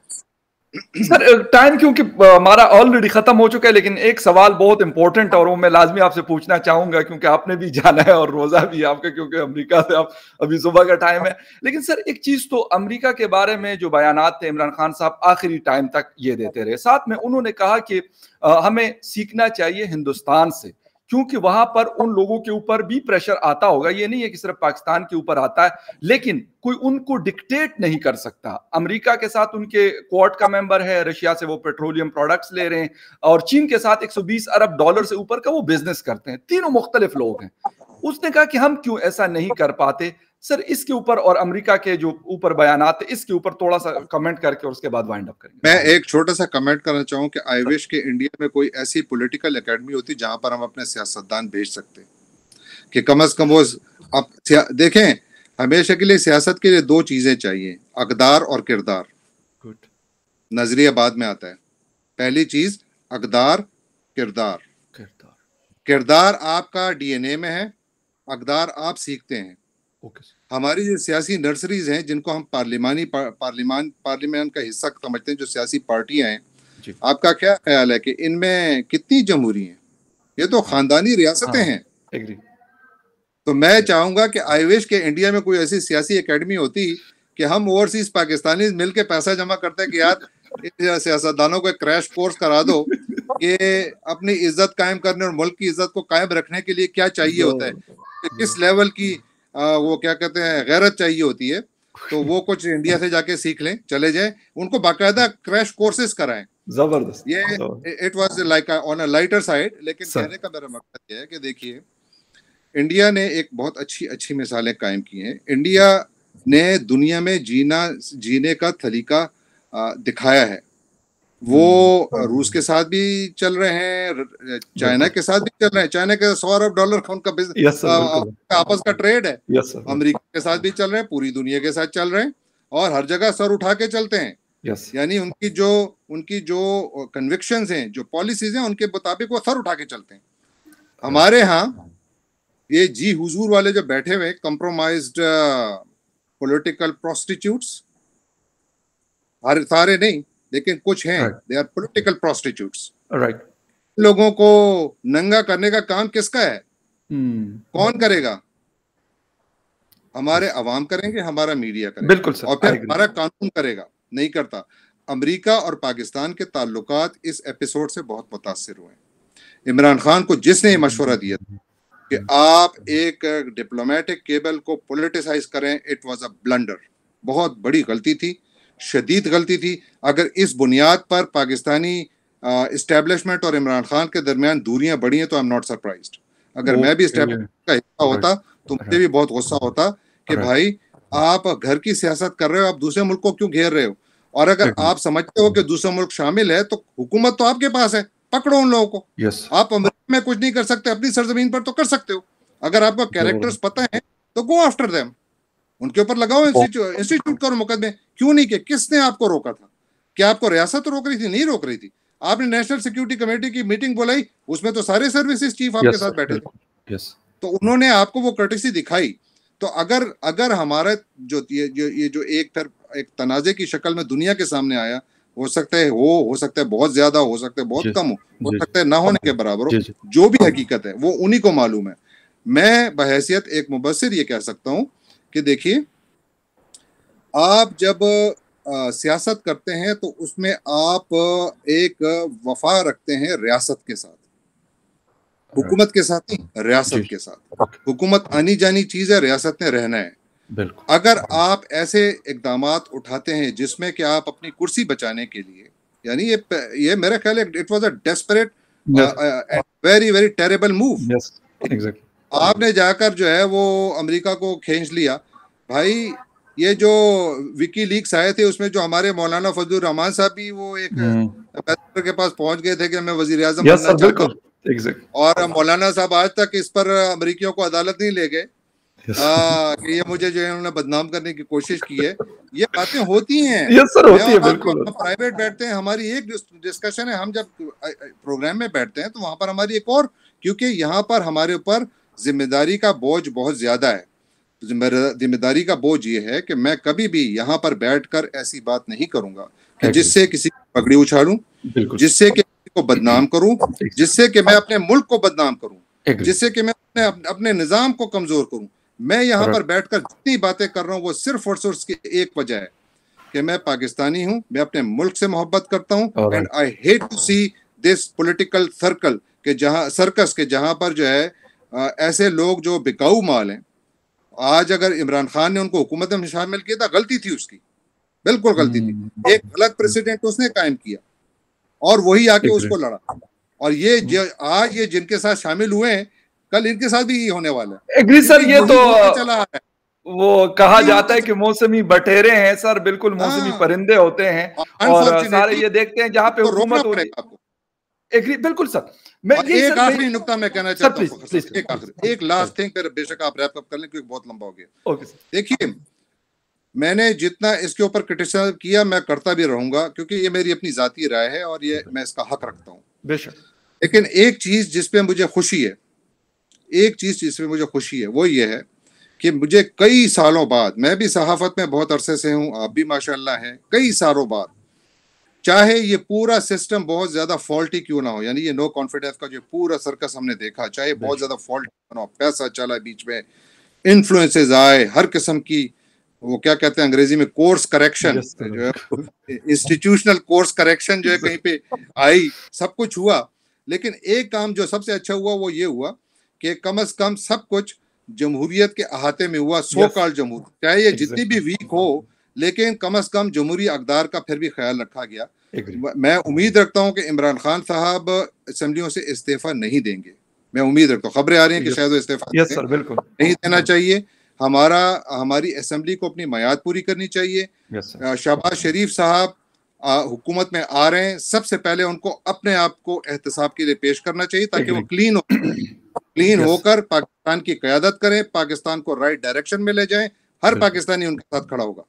सर टाइम क्योंकि हमारा ऑलरेडी खत्म हो चुका है लेकिन एक सवाल बहुत इंपॉर्टेंट और वो मैं लाजमी आपसे पूछना चाहूंगा क्योंकि आपने भी जाना है और रोजा भी आपका क्योंकि अमेरिका से आप अभी सुबह का टाइम है लेकिन सर एक चीज तो अमेरिका के बारे में जो बयान थे इमरान खान साहब आखिरी टाइम तक ये देते रहे साथ में उन्होंने कहा कि हमें सीखना चाहिए हिंदुस्तान से क्योंकि वहां पर उन लोगों के ऊपर भी प्रेशर आता होगा ये नहीं है कि सिर्फ पाकिस्तान के ऊपर आता है लेकिन कोई उनको डिक्टेट नहीं कर सकता अमेरिका के साथ उनके क्वाड का मेंबर है रशिया से वो पेट्रोलियम प्रोडक्ट्स ले रहे हैं और चीन के साथ 120 अरब डॉलर से ऊपर का वो बिजनेस करते हैं तीनों मुख्तलिफ लोग हैं उसने कहा कि हम क्यों ऐसा नहीं कर पाते सर इसके ऊपर और अमेरिका के जो ऊपर बयान आते इसके ऊपर थोड़ा सा कमेंट करके और उसके बाद वाइंड अप करेंगे मैं एक छोटा सा कमेंट करना चाहूँ कि आई विश के इंडिया में कोई ऐसी पॉलिटिकल एकेडमी होती जहाँ पर हम अपने सियासतदान भेज सकते कि कम अज कम वो अब देखें हमेशा के लिए सियासत के लिए दो चीज़ें चाहिए अकदार और किरदार गुड नजरिया बाद में आता है पहली चीज़ अकदार किरदार किरदार किरदार आपका डीएनए में है अकदार आप सीखते हैं okay. हमारी जो सियासी नर्सरीज हैं जिनको हम पार्लिमानी पा, पार्लिमान का हिस्सा समझते हैं जो सियासी पार्टियां हैं जी. आपका क्या ख्याल है कि इनमें कितनी जमहूरी हैं ये तो खानदानी रियासतें हाँ, हैं तो मैं चाहूंगा कि आयुष के इंडिया में कोई ऐसी सियासी एकेडमी होती कि हम ओवरसीज पाकिस्तानी मिलकर पैसा जमा करते कि यार सियासतदानों को क्रैश कोर्स करा दो कि अपनी इज्जत कायम करने और मुल्क की इज्जत को कायम रखने के लिए क्या चाहिए होता है किस लेवल की आ, वो क्या कहते हैं गैरत चाहिए होती है तो वो कुछ इंडिया से जाके सीख लें चले जाए उनको बाकायदा क्रैश कोर्सेज कराएं जबरदस्त ये it was like on a lighter side लेकिन कहने का मेरा मकसद ये है कि देखिए इंडिया ने एक बहुत अच्छी अच्छी मिसालें कायम की हैं इंडिया ने दुनिया में जीना जीने का तरीका दिखाया है वो हम्म। रूस के साथ भी चल रहे हैं चाइना के साथ भी चल रहे हैं चाइना के सौ अरब डॉलर का उनका बिजनेस आपस का ट्रेड है अमेरिका के साथ भी चल रहे हैं पूरी दुनिया के साथ चल रहे हैं और हर जगह सर उठा के चलते हैं यानी उनकी जो उनकी जो कन्विक्शन हैं जो पॉलिसीज हैं उनके मुताबिक वो सर उठा के चलते हैं हमारे यहाँ ये जी हुजूर वाले जो बैठे हुए कंप्रोमाइज पॉलिटिकल प्रोस्टिट्यूट्स सारे नहीं लेकिन कुछ हैं they are political prostitute right लोगों को नंगा करने का काम किसका है hmm. कौन करेगा हमारे अवाम करेंगे हमारा मीडिया करेगा बिल्कुल सर, और फिर हमारा कानून करेगा नहीं करता अमेरिका और पाकिस्तान के ताल्लुकात इस एपिसोड से बहुत मुतासर हुए इमरान खान को जिसने मशवरा दिया था कि आप एक डिप्लोमेटिक केबल को पोलिटिसाइज करें इट वॉज अ ब्लंडर बहुत बड़ी गलती थी शदीद गलती थी अगर इस बुनियाद पर पाकिस्तानी इस्टेबलिशमेंट और इमरान खान के दरमियान दूरियां बढ़ी हैं तो आई एम नॉट सरप्राइज अगर मैं भी इस्टेबलिशमेंट का हिस्सा होता तो मुझे भी बहुत गुस्सा होता कि भाई आप घर की सियासत कर रहे हो आप दूसरे मुल्क को क्यों घेर रहे हो और अगर आप समझते हो कि दूसरा मुल्क शामिल है तो हुकूमत तो आपके पास है पकड़ो उन लोगों को यस आप अमरीका में कुछ नहीं कर सकते अपनी सरजमीन पर तो कर सकते हो अगर आपको कैरेक्टर्स पता है तो गो आफ्टर देम उनके ऊपर लगाओ इंस्टीट्यूट oh. करो मुकदमे क्यों नहीं किया किसने आपको रोका था क्या आपको रियासत रोक रही थी नहीं रोक रही थी आपने नेशनल सिक्योरिटी कमेटी की मीटिंग बुलाई उसमें तो सारे सर्विसेज चीफ आपके yes, साथ बैठे थे yes. तो उन्होंने आपको वो कर्टिसी दिखाई तो अगर अगर हमारा जो ये, जो, ये जो एक तरफ एक तनाजे की शक्ल में दुनिया के सामने आया हो सकता है हो हो सकता है बहुत ज्यादा हो सकता है बहुत कम हो हो सकता है ना होने के बराबर हो जो भी हकीकत है वो उन्हीं को मालूम है मैं बहसीत एक मुबसर ये कह सकता हूँ कि देखिए आप जब सियासत करते हैं तो उसमें आप एक वफा रखते हैं रियासत के साथ हुकूमत के साथ नहीं रियासत के साथ हुकूमत आनी जानी चीज है रियासत ने रहना है अगर आप ऐसे इकदाम उठाते हैं जिसमें कि आप अपनी कुर्सी बचाने के लिए यानी ये ये मेरा ख्याल it was a desperate very very terrible move आपने जाकर जो है वो अमेरिका को खींच लिया भाई ये जो विकी लीक्स आए थे उसमें जो हमारे मौलाना फजल रहमान साहब भी वो एक हम्म। के पास पहुंच गए थे कि मैं वजीर आजम बनना चाहता हूँ और मौलाना साहब आज तक इस पर अमरीकियों को अदालत नहीं ले गए कि ये मुझे जो है उन्होंने बदनाम करने की कोशिश की है ये बातें होती हैं यस सर होती है बिल्कुल हम प्राइवेट बैठते हैं हमारी एक डिस्कशन है हम जब प्रोग्राम में बैठते हैं तो वहां पर हमारी एक और क्योंकि यहाँ पर हमारे ऊपर जिम्मेदारी का बोझ बहुत ज्यादा है जिम्मेदारी का बोझ ये है कि मैं कभी भी यहाँ पर बैठकर ऐसी बात नहीं करूंगा कि जिससे किसी की पगड़ी उछाड़ू जिससे कि को बदनाम करूं जिससे कि मैं अपने मुल्क को बदनाम करूं जिससे कि मैं अपने अपने निज़ाम को कमज़ोर करूं मैं यहाँ पर बैठकर जितनी बातें कर रहा हूँ वो सिर्फ और सिर्फ की एक वजह है कि मैं पाकिस्तानी हूँ मैं अपने मुल्क से मोहब्बत करता हूँ and I hate to see this political circle के जहाँ सर्कस के जहाँ पर जो है ऐसे लोग जो बिकाऊ माल हैं आज अगर इमरान खान ने उनको हुकूमत में शामिल किया था गलती थी उसकी बिल्कुल गलती थी हम्म, हम्म। एक गलत प्रेसिडेंट उसने कायम किया और वही आके उसको लड़ा और ये हम्म। आज ये जिनके साथ शामिल हुए हैं कल इनके साथ भी यही होने वाला है सर ये तो चला है वो कहा जाता है कि मौसमी बटेरे हैं सर बिल्कुल मौसमी हाँ। परिंदे होते हैं हाँ, और सारे ये देखते हैं जहाँ पे तो हुकूमत हो रही है एग्री बिल्कुल सर मैं ये एक आखिरी नुकता मैं कहना चाहता हूँ एक आखिरी एक लास्ट थिंग फिर बेशक आप रैप अप कर लें क्योंकि बहुत लंबा हो गया देखिए मैंने जितना इसके ऊपर क्रिटिसाइज किया मैं करता भी रहूंगा क्योंकि ये मेरी अपनी जाती राय है और ये मैं इसका हक रखता हूँ बेशक लेकिन एक चीज जिसपे मुझे खुशी है एक चीज जिसपे मुझे खुशी है वो ये है कि मुझे कई सालों बाद मैं भी सहाफत में बहुत अरसे से हूँ आप भी माशाल्लाह हैं कई सालों बाद चाहे ये पूरा सिस्टम बहुत ज्यादा फॉल्टी क्यों ना हो यानी ये नो कॉन्फिडेंस का जो पूरा सर्कस हमने देखा चाहे बहुत ज्यादा फॉल्ट ना हो पैसा चला बीच में इन्फ्लुएंसेस आए हर किस्म की वो क्या कहते हैं अंग्रेजी में कोर्स करेक्शन जो है इंस्टीट्यूशनल कोर्स करेक्शन जो है कहीं पे आई सब कुछ हुआ लेकिन एक काम जो सबसे अच्छा हुआ वो ये हुआ कि कम अज कम सब कुछ जमहूरियत के अहाते में हुआ सो काल जमहूर चाहे ये जितनी भी वीक हो लेकिन कम अज कम जमहूरी अकदार का फिर भी ख्याल रखा गया मैं उम्मीद रखता हूँ कि इमरान खान साहब असम्बलियों से इस्तीफा नहीं देंगे मैं उम्मीद रखता हूँ खबरें आ रही हैं कि शायद वो इस्तीफा नहीं देना चाहिए हमारा हमारी असम्बली को अपनी मैयाद पूरी करनी चाहिए शहबाज शरीफ साहब हुकूमत में आ रहे हैं सबसे पहले उनको अपने आप को एहतसाब के लिए पेश करना चाहिए ताकि वो क्लीन हो क्लीन होकर पाकिस्तान की क्यादत करें पाकिस्तान को राइट डायरेक्शन में ले जाए हर पाकिस्तानी उनके साथ खड़ा होगा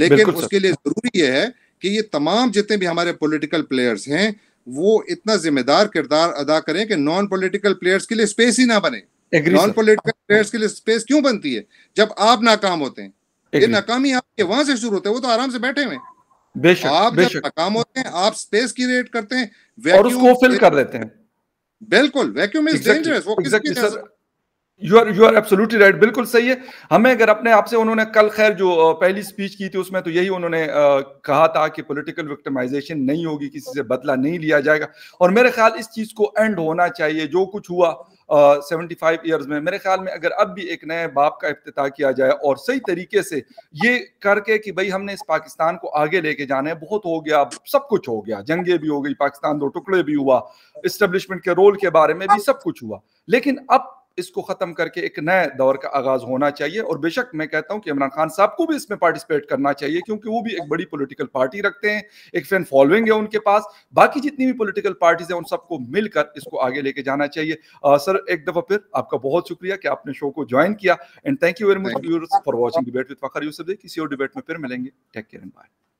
लेकिन उसके लिए जरूरी यह है कि ये तमाम जितने भी हमारे पॉलिटिकल प्लेयर्स हैं वो इतना जिम्मेदार किरदार अदा करें कि नॉन पॉलिटिकल प्लेयर्स के लिए स्पेस ही ना बने नॉन पॉलिटिकल प्लेयर्स के लिए स्पेस क्यों बनती है जब आप नाकाम होते हैं ये नाकामी आपके वहां से शुरू होते हैं वो तो आराम से बैठे हुए आप नाकाम होते हैं आप स्पेस क्रिएट करते हैं और उसको फिल कर देते हैं बिल्कुल वैक्यूम इज डेंजरस वो किसी you are you are absolutely right बिल्कुल सही है हमें अगर अपने आप से उन्होंने कल खैर जो पहली स्पीच की थी उसमें तो यही उन्होंने कहा था कि पॉलिटिकल विक्टिमाइजेशन नहीं होगी किसी से बदला नहीं लिया जाएगा और मेरे ख्याल इस चीज़ को एंड होना चाहिए जो कुछ हुआ सेवेंटी फाइव ईयर्स में मेरे ख्याल में अगर अब भी एक नए बाप का अफ्ताह किया जाए और सही तरीके से ये करके कि भाई हमने इस पाकिस्तान को आगे लेके जाना है बहुत हो गया सब कुछ हो गया जंगे भी हो गई पाकिस्तान दो टुकड़े भी हुआ इस्टेब्लिशमेंट के रोल के बारे में भी सब कुछ हुआ लेकिन अब इसको खत्म करके एक नए दौर का आगाज होना चाहिए और बेशक मैं कहता हूं कि इमरान खान साहब को भी इसमें पार्टिसिपेट करना चाहिए क्योंकि वो भी एक बड़ी पॉलिटिकल पार्टी रखते हैं एक फैन फॉलोइंग है उनके पास बाकी जितनी भी पॉलिटिकल पार्टीज हैं उन सबको मिलकर इसको आगे लेके जाना चाहिए आ, सर एक दफा फिर आपका बहुत शुक्रिया कि आपने शो को ज्वाइन किया and thank you very much for watching debate with Fakhar Yusuf किसी और डिबेट में फिर मिलेंगे टेक केयर एंड बाय